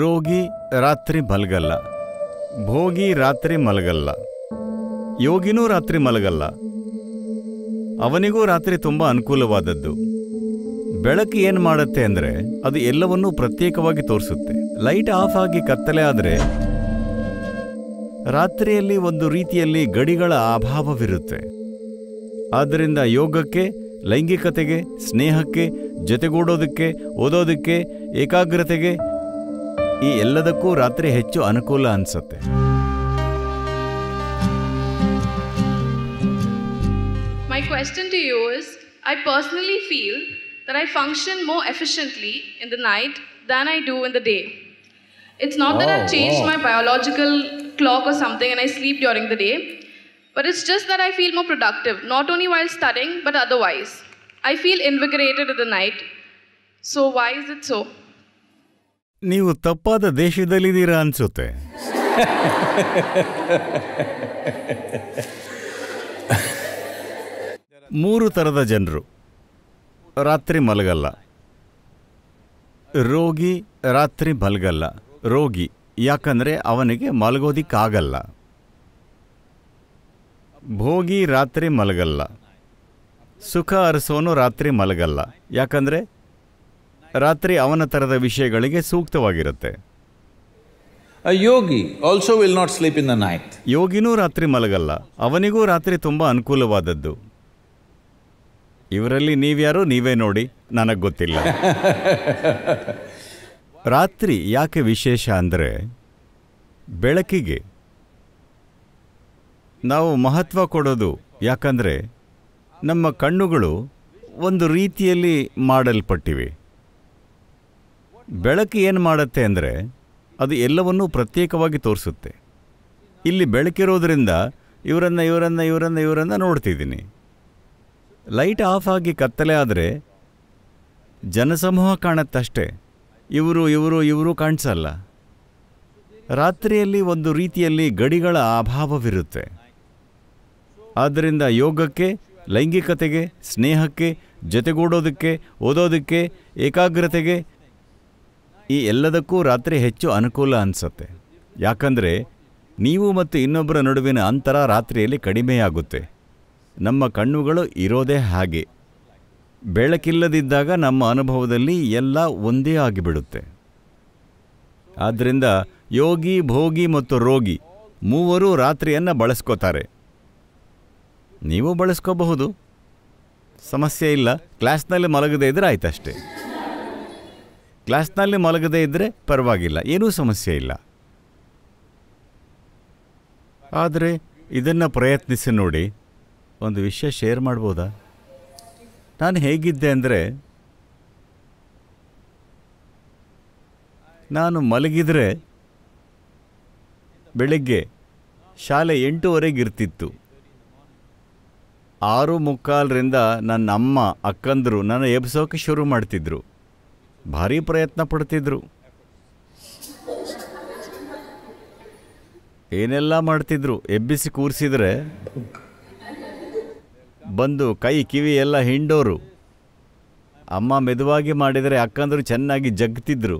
ರೋಗಿ ರಾತ್ರಿ ಮಲಗಲ್ಲ ಭೋಗಿ ರಾತ್ರಿ ಮಲಗಲ್ಲ ಯೋಗಿನೂ ರಾತ್ರಿ ಮಲಗಲ್ಲ ಅವನಿಗೂ ರಾತ್ರಿ ತುಂಬ ಅನುಕೂಲವಾದದ್ದು ಬೆಳಕು ಏನು ಮಾಡುತ್ತೆ ಅಂದರೆ ಅದು ಎಲ್ಲವನ್ನೂ ಪ್ರತ್ಯೇಕವಾಗಿ ತೋರಿಸುತ್ತೆ ಲೈಟ್ ಆಫ್ ಆಗಿ ಕತ್ತಲೆ ಆದರೆ ರಾತ್ರಿಯಲ್ಲಿ ಒಂದು ರೀತಿಯಲ್ಲಿ ಗಡಿಗಳ ಅಭಾವವಿರುತ್ತೆ ಆದ್ದರಿಂದ ಯೋಗಕ್ಕೆ ಲೈಂಗಿಕತೆಗೆ ಸ್ನೇಹಕ್ಕೆ ಜೊತೆಗೂಡೋದಕ್ಕೆ ಓದೋದಕ್ಕೆ ಏಕಾಗ್ರತೆಗೆ My question to you is I personally feel that I function more efficiently in the night than I do in the day. It's not that I've changed oh, my oh. biological clock or something and I sleep during the day, but it's just that I feel more productive, not only while studying, but otherwise. I feel invigorated in the night. So, why is it so? ನೀವು ತಪ್ಪಾದ ದೇಶದಲ್ಲಿದ್ದೀರಾ ಅನ್ಸುತ್ತೆ ಮೂರು ಥರದ ಜನರು ರಾತ್ರಿ ಮಲಗಲ್ಲ ರೋಗಿ ರಾತ್ರಿ ಮಲಗಲ್ಲ ರೋಗಿ ಯಾಕಂದರೆ ಅವನಿಗೆ ಮಲಗೋದಿಕ್ಕಾಗಲ್ಲ ಭೋಗಿ ರಾತ್ರಿ ಮಲಗಲ್ಲ ಸುಖ ಅರಸೋನು ರಾತ್ರಿ ಮಲಗಲ್ಲ ಯಾಕಂದರೆ ರಾತ್ರಿ ಅವನ ಥರದ ವಿಷಯಗಳಿಗೆ ಸೂಕ್ತವಾಗಿರುತ್ತೆ yogi also will not sleep in the night ಯೋಗಿನೂ ರಾತ್ರಿ ಮಲಗಲ್ಲ ಅವನಿಗೂ ರಾತ್ರಿ ತುಂಬ ಅನುಕೂಲವಾದದ್ದು ಇವರಲ್ಲಿ ನೀವ್ಯಾರು ನೀವೇ ನೋಡಿ ನನಗೆ ಗೊತ್ತಿಲ್ಲ ರಾತ್ರಿ ಯಾಕೆ ವಿಶೇಷ ಅಂದರೆ ಬೆಳಕಿಗೆ ನಾವು ಮಹತ್ವ ಕೊಡೋದು ಯಾಕಂದರೆ ನಮ್ಮ ಕಣ್ಣುಗಳು ಒಂದು ರೀತಿಯಲ್ಲಿ ಮಾಡಲ್ಪಟ್ಟಿವೆ ಬೆಳಕು ಏನು ಮಾಡುತ್ತೆ ಅಂದರೆ ಅದು ಎಲ್ಲವನ್ನೂ ಪ್ರತ್ಯೇಕವಾಗಿ ತೋರಿಸುತ್ತೆ ಇಲ್ಲಿ ಬೆಳಕಿರೋದ್ರಿಂದ ಇವರನ್ನು ಇವರನ್ನು ಇವರನ್ನು ಇವರನ್ನು ನೋಡ್ತಿದ್ದೀನಿ ಲೈಟ್ ಆಫ್ ಆಗಿ ಕತ್ತಲೆ ಆದರೆ ಜನಸಮೂಹ ಕಾಣುತ್ತಷ್ಟೇ ಇವರು ಇವರು ಇವರು ಕಾಣಿಸಲ್ಲ ರಾತ್ರಿಯಲ್ಲಿ ಒಂದು ರೀತಿಯಲ್ಲಿ ಗಡಿಗಳ ಅಭಾವವಿರುತ್ತೆ ಆದ್ದರಿಂದ ಯೋಗಕ್ಕೆ ಲೈಂಗಿಕತೆಗೆ ಸ್ನೇಹಕ್ಕೆ ಜೊತೆಗೂಡೋದಕ್ಕೆ ಓದೋದಕ್ಕೆ ಏಕಾಗ್ರತೆಗೆ ಈ ಎಲ್ಲದಕ್ಕೂ ರಾತ್ರಿ ಹೆಚ್ಚು ಅನುಕೂಲ ಅನಿಸುತ್ತೆ ಯಾಕಂದರೆ ನೀವು ಮತ್ತು ಇನ್ನೊಬ್ಬರ ನಡುವಿನ ಅಂತರ ರಾತ್ರಿಯಲ್ಲಿ ಕಡಿಮೆಯಾಗುತ್ತೆ ನಮ್ಮ ಕಣ್ಣುಗಳು ಇರೋದೇ ಹಾಗೆ ಬೆಳಕಿಲ್ಲದಿದ್ದಾಗ ನಮ್ಮ ಅನುಭವದಲ್ಲಿ ಎಲ್ಲ ಒಂದೇ ಆಗಿಬಿಡುತ್ತೆ ಆದ್ದರಿಂದ ಯೋಗಿ ಭೋಗಿ ಮತ್ತು ರೋಗಿ ಮೂವರೂ ರಾತ್ರಿಯನ್ನು ಬಳಸ್ಕೋತಾರೆ ನೀವು ಬಳಸ್ಕೋಬಹುದು ಸಮಸ್ಯೆ ಇಲ್ಲ ಕ್ಲಾಸ್ನಲ್ಲಿ ಮಲಗದೇ ಇದ್ರೆ ಆಯ್ತಷ್ಟೇ ಕ್ಲಾಸ್ನಲ್ಲಿ ಮಲಗದೇ ಇದ್ದರೆ ಪರವಾಗಿಲ್ಲ ಏನೂ ಸಮಸ್ಯೆ ಇಲ್ಲ ಆದರೆ ಇದನ್ನು ಪ್ರಯತ್ನಿಸಿ ನೋಡಿ ಒಂದು ವಿಷಯ ಶೇರ್ ಮಾಡ್ಬೋದಾ ನಾನು ಹೇಗಿದ್ದೆ ಅಂದರೆ ನಾನು ಮಲಗಿದರೆ ಬೆಳಗ್ಗೆ ಶಾಲೆ ಎಂಟೂವರೆಗೆ ಇರ್ತಿತ್ತು ಆರು ಮುಕ್ಕಾಲರಿಂದ ನನ್ನ ಅಮ್ಮ ಅಕ್ಕಂದರು ನನ್ನ ಎಬ್ಸೋಕೆ ಶುರು ಮಾಡ್ತಿದ್ರು ಭಾರಿ ಪ್ರಯತ್ನ ಪಡ್ತಿದ್ರು ಏನೆಲ್ಲ ಮಾಡ್ತಿದ್ರು ಎಬ್ಬಿಸಿ ಕೂರಿಸಿದ್ರೆ ಬಂದು ಕೈ ಕಿವಿ ಎಲ್ಲ ಹಿಂಡೋರು ಅಮ್ಮ ಮೆದುವಾಗಿ ಮಾಡಿದರೆ ಅಕ್ಕಂದರು ಚೆನ್ನಾಗಿ ಜಗ್ತಿದ್ರು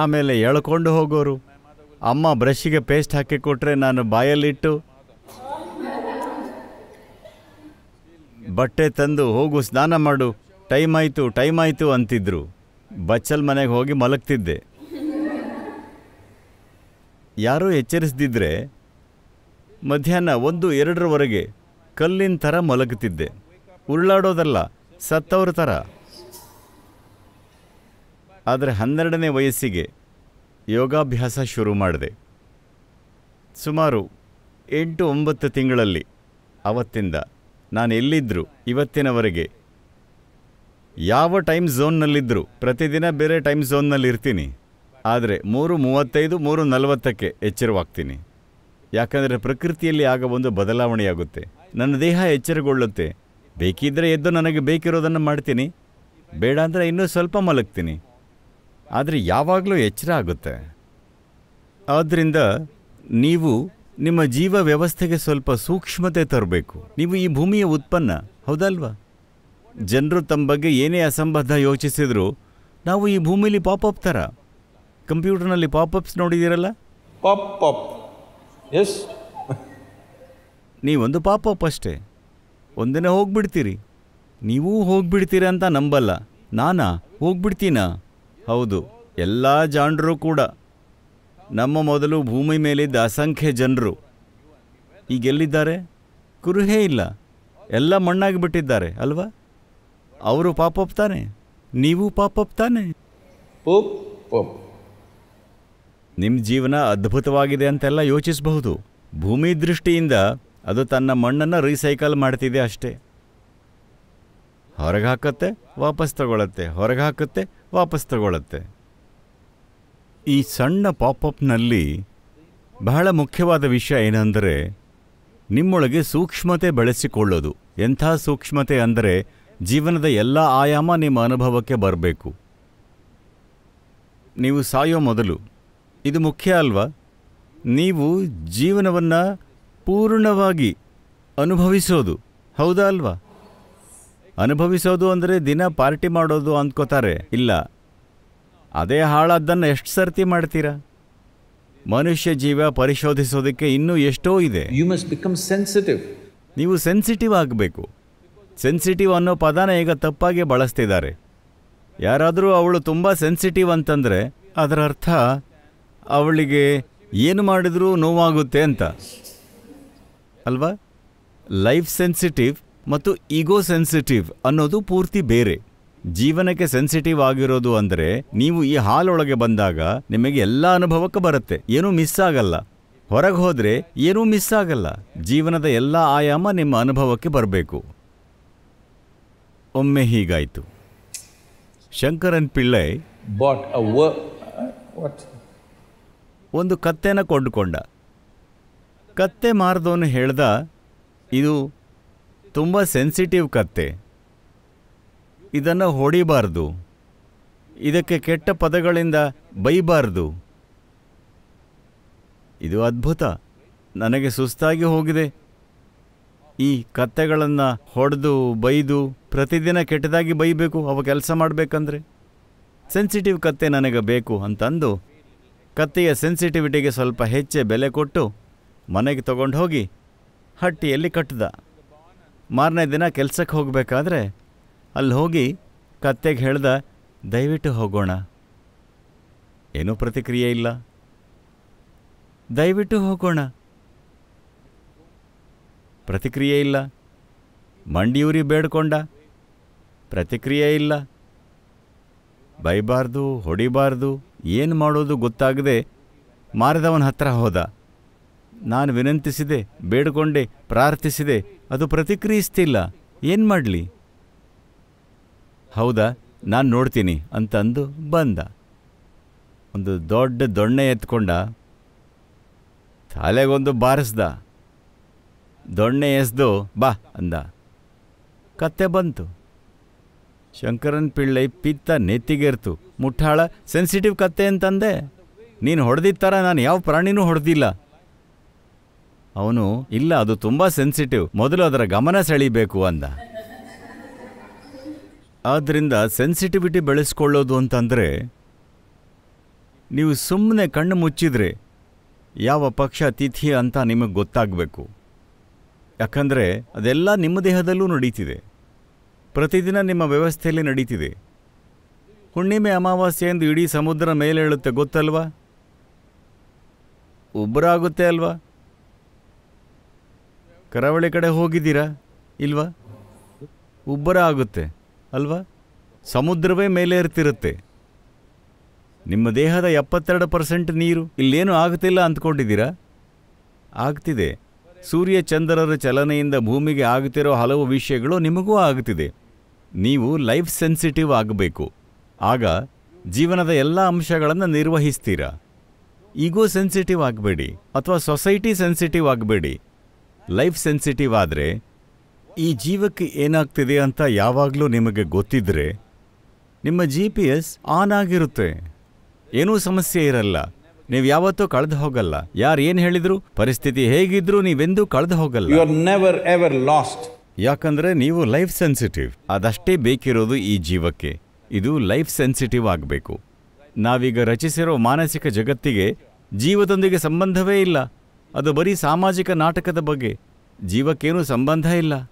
ಆಮೇಲೆ ಎಳ್ಕೊಂಡು ಹೋಗೋರು ಅಮ್ಮ ಬ್ರಷ್ಗೆ ಪೇಸ್ಟ್ ಹಾಕಿ ಕೊಟ್ಟರೆ ನಾನು ಬಾಯಲ್ಲಿಟ್ಟು ಬಟ್ಟೆ ತಂದು ಹೋಗು ಸ್ನಾನ ಮಾಡು ಟೈಮ್ ಆಯಿತು ಟೈಮ್ ಆಯಿತು ಅಂತಿದ್ರು ಬಚ್ಚಲ್ ಮನೆಗೆ ಹೋಗಿ ಮಲಗ್ತಿದ್ದೆ ಯಾರೋ ಎಚ್ಚರಿಸ್ದಿದ್ರೆ ಮಧ್ಯಾಹ್ನ ಒಂದು ಎರಡರವರೆಗೆ ಕಲ್ಲಿನ ಥರ ಮಲಗುತ್ತಿದ್ದೆ ಉರುಳಾಡೋದಲ್ಲ ಸತ್ತವ್ರ ಥರ ಆದರೆ ಹನ್ನೆರಡನೇ ವಯಸ್ಸಿಗೆ ಯೋಗಾಭ್ಯಾಸ ಶುರು ಮಾಡಿದೆ ಸುಮಾರು ಎಂಟು ಒಂಬತ್ತು ತಿಂಗಳಲ್ಲಿ ಅವತ್ತಿಂದ ನಾನು ಎಲ್ಲಿದ್ದರು ಇವತ್ತಿನವರೆಗೆ ಯಾವ ಟೈಮ್ ಝೋನ್ನಲ್ಲಿದ್ದರು ಪ್ರತಿದಿನ ಬೇರೆ ಟೈಮ್ ಝೋನ್ನಲ್ಲಿ ಇರ್ತೀನಿ ಆದರೆ ಮೂರು ಮೂವತ್ತೈದು ಮೂರು ನಲವತ್ತಕ್ಕೆ ಎಚ್ಚರವಾಗ್ತೀನಿ ಯಾಕಂದರೆ ಪ್ರಕೃತಿಯಲ್ಲಿ ಆಗ ಒಂದು ಬದಲಾವಣೆಯಾಗುತ್ತೆ ನನ್ನ ದೇಹ ಎಚ್ಚರಗೊಳ್ಳುತ್ತೆ ಬೇಕಿದ್ದರೆ ಎದ್ದು ನನಗೆ ಬೇಕಿರೋದನ್ನು ಮಾಡ್ತೀನಿ ಬೇಡ ಅಂದರೆ ಇನ್ನೂ ಸ್ವಲ್ಪ ಮಲಗ್ತೀನಿ ಆದರೆ ಯಾವಾಗಲೂ ಎಚ್ಚರ ಆಗುತ್ತೆ ಆದ್ದರಿಂದ ನೀವು ನಿಮ್ಮ ಜೀವ ವ್ಯವಸ್ಥೆಗೆ ಸ್ವಲ್ಪ ಸೂಕ್ಷ್ಮತೆ ತರಬೇಕು ನೀವು ಈ ಭೂಮಿಯ ಉತ್ಪನ್ನ ಹೌದಲ್ವಾ ಜನರು ತಮ್ಮ ಬಗ್ಗೆ ಏನೇ ಅಸಂಬದ್ಧ ಯೋಚಿಸಿದ್ರು ನಾವು ಈ ಭೂಮಿಲಿ ಪಾಪಪ್ ಥರ ಕಂಪ್ಯೂಟರ್ನಲ್ಲಿ ಪಾಪಪ್ಸ್ ನೋಡಿದ್ದೀರಲ್ಲ ಪಾಪ್ ಎಸ್ ನೀವೊಂದು ಪಾಪಪ್ ಅಷ್ಟೇ ಒಂದಿನ ಹೋಗ್ಬಿಡ್ತೀರಿ ನೀವೂ ಹೋಗ್ಬಿಡ್ತೀರ ಅಂತ ನಂಬಲ್ಲ ನಾನಾ ಹೋಗ್ಬಿಡ್ತೀನಾ ಹೌದು ಎಲ್ಲ ಜಾಣರು ಕೂಡ ನಮ್ಮ ಮೊದಲು ಭೂಮಿ ಮೇಲಿದ್ದ ಅಸಂಖ್ಯ ಜನರು ಈಗೆಲ್ಲಿದ್ದಾರೆ ಕುರುಹೇ ಇಲ್ಲ ಎಲ್ಲ ಮಣ್ಣಾಗಿ ಬಿಟ್ಟಿದ್ದಾರೆ ಅಲ್ವಾ ಅವರು ಪಾಪಪ್ ತಾನೆ ನೀವು ಪಾಪಪ್ ತಾನೆ ನಿಮ್ಮ ಜೀವನ ಅದ್ಭುತವಾಗಿದೆ ಅಂತೆಲ್ಲ ಯೋಚಿಸಬಹುದು ಭೂಮಿ ದೃಷ್ಟಿಯಿಂದ ಅದು ತನ್ನ ಮಣ್ಣನ್ನು ರೀಸೈಕಲ್ ಮಾಡ್ತಿದೆ ಅಷ್ಟೇ ಹೊರಗೆ ಹಾಕುತ್ತೆ ವಾಪಸ್ ತಗೊಳತ್ತೆ ಹೊರಗೆ ಹಾಕುತ್ತೆ ವಾಪಸ್ ತಗೊಳತ್ತೆ ಈ ಸಣ್ಣ ಪಾಪಪ್ನಲ್ಲಿ ಬಹಳ ಮುಖ್ಯವಾದ ವಿಷಯ ಏನೆಂದರೆ ನಿಮ್ಮೊಳಗೆ ಸೂಕ್ಷ್ಮತೆ ಬೆಳೆಸಿಕೊಳ್ಳೋದು ಎಂಥ ಸೂಕ್ಷ್ಮತೆ ಅಂದರೆ ಜೀವನದ ಎಲ್ಲ ಆಯಾಮ ನಿಮ್ಮ ಅನುಭವಕ್ಕೆ ಬರಬೇಕು ನೀವು ಸಾಯೋ ಮೊದಲು ಇದು ಮುಖ್ಯ ಅಲ್ವಾ ನೀವು ಜೀವನವನ್ನು ಪೂರ್ಣವಾಗಿ ಅನುಭವಿಸೋದು ಹೌದಾ ಅಲ್ವಾ ಅನುಭವಿಸೋದು ಅಂದರೆ ದಿನ ಪಾರ್ಟಿ ಮಾಡೋದು ಅಂದ್ಕೋತಾರೆ ಇಲ್ಲ ಅದೇ ಹಾಳಾದ್ದನ್ನು ಎಷ್ಟು ಸರ್ತಿ ಮಾಡ್ತೀರಾ ಮನುಷ್ಯ ಜೀವ ಪರಿಶೋಧಿಸೋದಕ್ಕೆ ಇನ್ನೂ ಎಷ್ಟೋ ಇದೆ ಯು ಮಸ್ಟ್ ಬಿಕಮ್ ಸೆನ್ಸಿಟಿವ್ ನೀವು ಸೆನ್ಸಿಟಿವ್ ಆಗಬೇಕು ಸೆನ್ಸಿಟಿವ್ ಅನ್ನೋ ಪದನ ಈಗ ತಪ್ಪಾಗಿ ಬಳಸ್ತಿದ್ದಾರೆ ಯಾರಾದರೂ ಅವಳು ತುಂಬ ಸೆನ್ಸಿಟಿವ್ ಅಂತಂದರೆ ಅದರ ಅರ್ಥ ಅವಳಿಗೆ ಏನು ಮಾಡಿದರೂ ನೋವಾಗುತ್ತೆ ಅಂತ ಅಲ್ವಾ ಲೈಫ್ ಸೆನ್ಸಿಟಿವ್ ಮತ್ತು ಈಗೋ ಸೆನ್ಸಿಟಿವ್ ಅನ್ನೋದು ಪೂರ್ತಿ ಬೇರೆ ಜೀವನಕ್ಕೆ ಸೆನ್ಸಿಟಿವ್ ಆಗಿರೋದು ಅಂದರೆ ನೀವು ಈ ಹಾಲೊಳಗೆ ಬಂದಾಗ ನಿಮಗೆ ಎಲ್ಲ ಅನುಭವಕ್ಕೆ ಬರುತ್ತೆ ಏನೂ ಮಿಸ್ ಆಗಲ್ಲ ಹೊರಗೆ ಹೋದರೆ ಏನೂ ಮಿಸ್ ಆಗಲ್ಲ ಜೀವನದ ಎಲ್ಲ ಆಯಾಮ ನಿಮ್ಮ ಅನುಭವಕ್ಕೆ ಬರಬೇಕು ಒಮ್ಮೆ ಹೀಗಾಯಿತು ಶಂಕರನ್ ಪಿಳ್ಳೈ ಒಂದು ಕತ್ತೆನ ಕೊಂಡುಕೊಂಡ ಕತ್ತೆ ಮಾರದವನು ಹೇಳ್ದ ಇದು ತುಂಬ ಸೆನ್ಸಿಟಿವ್ ಕತ್ತೆ ಇದನ್ನು ಹೊಡಿಬಾರ್ದು ಇದಕ್ಕೆ ಕೆಟ್ಟ ಪದಗಳಿಂದ ಬೈಬಾರ್ದು ಇದು ಅದ್ಭುತ ನನಗೆ ಸುಸ್ತಾಗಿ ಹೋಗಿದೆ ಈ ಕತ್ತೆಗಳನ್ನು ಹೊಡೆದು ಬೈದು ಪ್ರತಿದಿನ ಕೆಟ್ಟದಾಗಿ ಬೈಬೇಕು ಅವ ಕೆಲಸ ಮಾಡಬೇಕಂದ್ರೆ ಸೆನ್ಸಿಟಿವ್ ಕತ್ತೆ ನನಗೆ ಬೇಕು ಅಂತಂದು ಕತ್ತೆಯ ಸೆನ್ಸಿಟಿವಿಟಿಗೆ ಸ್ವಲ್ಪ ಹೆಚ್ಚೆ ಬೆಲೆ ಕೊಟ್ಟು ಮನೆಗೆ ತಗೊಂಡು ಹೋಗಿ ಹಟ್ಟಿಯಲ್ಲಿ ಕಟ್ಟಿದ ಮಾರನೇ ದಿನ ಕೆಲಸಕ್ಕೆ ಹೋಗಬೇಕಾದ್ರೆ ಅಲ್ಲಿ ಹೋಗಿ ಕತ್ತೆಗೆ ಹೇಳ್ದ ದಯವಿಟ್ಟು ಹೋಗೋಣ ಏನೂ ಪ್ರತಿಕ್ರಿಯೆ ಇಲ್ಲ ದಯವಿಟ್ಟು ಹೋಗೋಣ ಪ್ರತಿಕ್ರಿಯೆ ಇಲ್ಲ ಮಂಡಿಯೂರಿ ಬೇಡ್ಕೊಂಡ ಪ್ರತಿಕ್ರಿಯೆ ಇಲ್ಲ ಬೈಬಾರ್ದು ಹೊಡಿಬಾರ್ದು ಏನು ಮಾಡೋದು ಗೊತ್ತಾಗದೆ ಮಾರದವನ ಹತ್ರ ಹೋದ ನಾನು ವಿನಂತಿಸಿದೆ ಬೇಡಿಕೊಂಡೆ ಪ್ರಾರ್ಥಿಸಿದೆ ಅದು ಪ್ರತಿಕ್ರಿಯಿಸ್ತಿಲ್ಲ ಏನು ಮಾಡಲಿ ಹೌದಾ ನಾನು ನೋಡ್ತೀನಿ ಅಂತಂದು ಬಂದ ಒಂದು ದೊಡ್ಡ ದೊಣ್ಣೆ ಎತ್ಕೊಂಡ ತಲೆಗೊಂದು ಬಾರಿಸ್ದ ದೊಣ್ಣೆ ಎಸ್ದು ಬಾ ಅಂದ ಕತ್ತೆ ಬಂತು ಶಂಕರನ್ ಪಿಳ್ಳೈ ಪಿತ್ತ ನೆತ್ತಿಗೇರ್ತು ಮುಠಾಳ ಸೆನ್ಸಿಟಿವ್ ಕತ್ತೆ ಅಂತಂದೆ ನೀನು ಹೊಡೆದಿದ್ದ ಥರ ನಾನು ಯಾವ ಪ್ರಾಣಿನೂ ಹೊಡೆದಿಲ್ಲ ಅವನು ಇಲ್ಲ ಅದು ತುಂಬ ಸೆನ್ಸಿಟಿವ್ ಮೊದಲು ಅದರ ಗಮನ ಸೆಳೀಬೇಕು ಅಂದ ಆದ್ದರಿಂದ ಸೆನ್ಸಿಟಿವಿಟಿ ಬೆಳೆಸ್ಕೊಳ್ಳೋದು ಅಂತಂದರೆ ನೀವು ಸುಮ್ಮನೆ ಕಣ್ಣು ಮುಚ್ಚಿದರೆ ಯಾವ ಪಕ್ಷ ತಿಥಿ ಅಂತ ನಿಮಗೆ ಗೊತ್ತಾಗಬೇಕು ಯಾಕಂದರೆ ಅದೆಲ್ಲ ನಿಮ್ಮ ದೇಹದಲ್ಲೂ ನಡೀತಿದೆ ಪ್ರತಿದಿನ ನಿಮ್ಮ ವ್ಯವಸ್ಥೆಯಲ್ಲಿ ನಡೀತಿದೆ ಹುಣ್ಣಿಮೆ ಅಮಾವಾಸ್ಯೆ ಎಂದು ಇಡೀ ಸಮುದ್ರ ಹೇಳುತ್ತೆ ಗೊತ್ತಲ್ವಾ ಆಗುತ್ತೆ ಅಲ್ವಾ ಕರಾವಳಿ ಕಡೆ ಹೋಗಿದ್ದೀರಾ ಇಲ್ವಾ ಉಬ್ಬರ ಆಗುತ್ತೆ ಅಲ್ವಾ ಸಮುದ್ರವೇ ಮೇಲೆ ಇರ್ತಿರುತ್ತೆ ನಿಮ್ಮ ದೇಹದ ಎಪ್ಪತ್ತೆರಡು ಪರ್ಸೆಂಟ್ ನೀರು ಇಲ್ಲೇನು ಆಗುತ್ತಿಲ್ಲ ಅಂದ್ಕೊಂಡಿದ್ದೀರಾ ಆಗ್ತಿದೆ ಸೂರ್ಯ ಚಂದ್ರರ ಚಲನೆಯಿಂದ ಭೂಮಿಗೆ ಆಗುತ್ತಿರೋ ಹಲವು ವಿಷಯಗಳು ನಿಮಗೂ ಆಗುತ್ತಿದೆ ನೀವು ಲೈಫ್ ಸೆನ್ಸಿಟಿವ್ ಆಗಬೇಕು ಆಗ ಜೀವನದ ಎಲ್ಲ ಅಂಶಗಳನ್ನು ನಿರ್ವಹಿಸ್ತೀರಾ ಈಗೋ ಸೆನ್ಸಿಟಿವ್ ಆಗಬೇಡಿ ಅಥವಾ ಸೊಸೈಟಿ ಸೆನ್ಸಿಟಿವ್ ಆಗಬೇಡಿ ಲೈಫ್ ಸೆನ್ಸಿಟಿವ್ ಆದರೆ ಈ ಜೀವಕ್ಕೆ ಏನಾಗ್ತಿದೆ ಅಂತ ಯಾವಾಗಲೂ ನಿಮಗೆ ಗೊತ್ತಿದ್ರೆ ನಿಮ್ಮ ಜಿ ಪಿ ಎಸ್ ಆನ್ ಆಗಿರುತ್ತೆ ಏನೂ ಸಮಸ್ಯೆ ಇರಲ್ಲ ನೀವು ಯಾವತ್ತೂ ಕಳೆದು ಹೋಗಲ್ಲ ಯಾರು ಏನು ಹೇಳಿದ್ರು ಪರಿಸ್ಥಿತಿ ಹೇಗಿದ್ರು ನೀವೆಂದೂ ಕಳೆದು ಹೋಗಲ್ಲ you are never ever lost ಯಾಕಂದ್ರೆ ನೀವು ಲೈಫ್ ಸೆನ್ಸಿಟಿವ್ ಅದಷ್ಟೇ ಬೇಕಿರೋದು ಈ ಜೀವಕ್ಕೆ ಇದು ಲೈಫ್ ಸೆನ್ಸಿಟಿವ್ ಆಗಬೇಕು ನಾವೀಗ ರಚಿಸಿರೋ ಮಾನಸಿಕ ಜಗತ್ತಿಗೆ ಜೀವದೊಂದಿಗೆ ಸಂಬಂಧವೇ ಇಲ್ಲ ಅದು ಬರೀ ಸಾಮಾಜಿಕ ನಾಟಕದ ಬಗ್ಗೆ ಜೀವಕ್ಕೇನೂ ಸಂಬಂಧ ಇಲ್ಲ